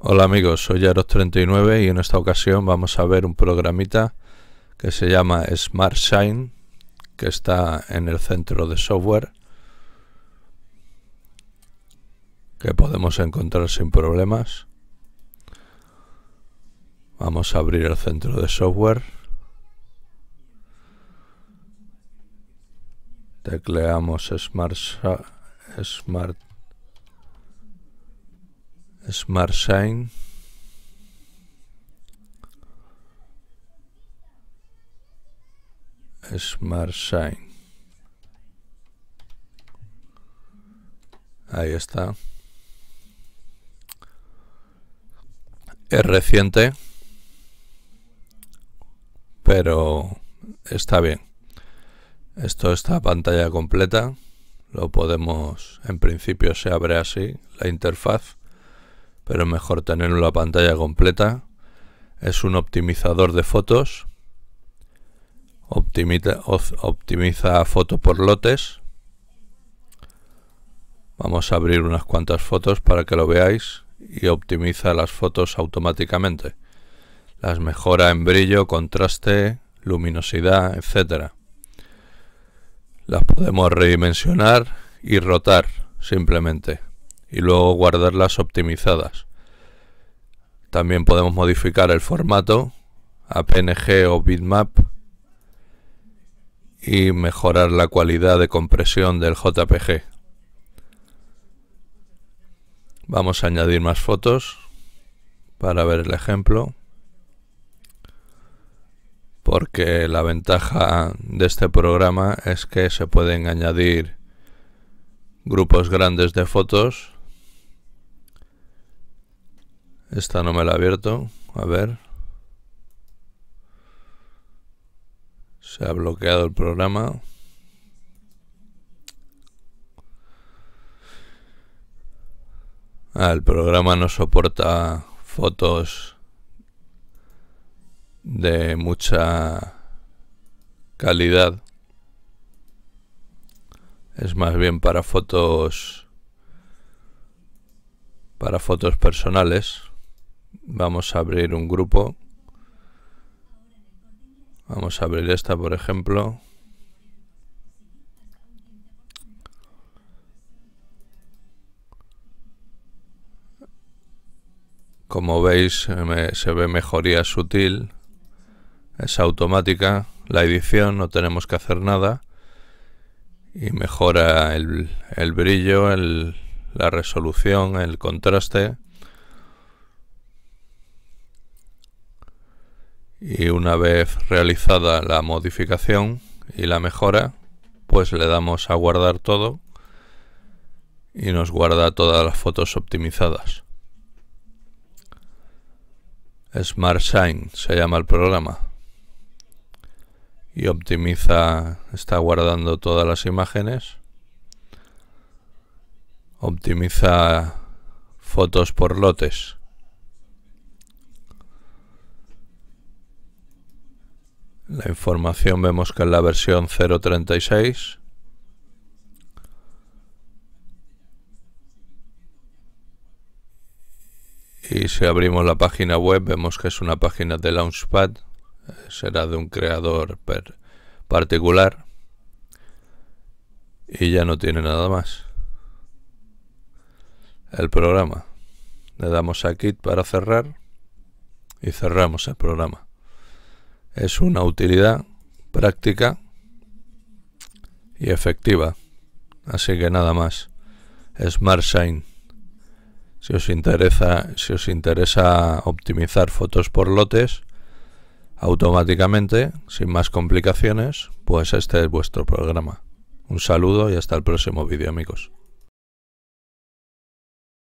Hola amigos, soy aero 39 y en esta ocasión vamos a ver un programita que se llama Smart Shine, que está en el centro de software, que podemos encontrar sin problemas. Vamos a abrir el centro de software. Tecleamos Smart, Smart Smart Shine. Smart Shine. Ahí está. Es reciente, pero está bien. Esto está pantalla completa. Lo podemos, en principio se abre así la interfaz pero mejor tener la pantalla completa. Es un optimizador de fotos. Optimiza, optimiza fotos por lotes. Vamos a abrir unas cuantas fotos para que lo veáis y optimiza las fotos automáticamente. Las mejora en brillo, contraste, luminosidad, etc. Las podemos redimensionar y rotar simplemente y luego guardarlas optimizadas. También podemos modificar el formato a PNG o bitmap y mejorar la cualidad de compresión del JPG. Vamos a añadir más fotos para ver el ejemplo porque la ventaja de este programa es que se pueden añadir grupos grandes de fotos esta no me la ha abierto. A ver. Se ha bloqueado el programa. Ah, el programa no soporta fotos de mucha calidad. Es más bien para fotos para fotos personales vamos a abrir un grupo vamos a abrir esta por ejemplo como veis se ve mejoría sutil es automática la edición no tenemos que hacer nada y mejora el, brillo el, la resolución el contraste y una vez realizada la modificación y la mejora pues le damos a guardar todo y nos guarda todas las fotos optimizadas SmartSign se llama el programa y optimiza, está guardando todas las imágenes, optimiza fotos por lotes. La información vemos que es la versión 0.36 y si abrimos la página web vemos que es una página de Launchpad será de un creador particular y ya no tiene nada más el programa le damos a kit para cerrar y cerramos el programa es una utilidad práctica y efectiva. Así que nada más. SmartShine. Si os interesa, si os interesa optimizar fotos por lotes automáticamente, sin más complicaciones, pues este es vuestro programa. Un saludo y hasta el próximo vídeo, amigos.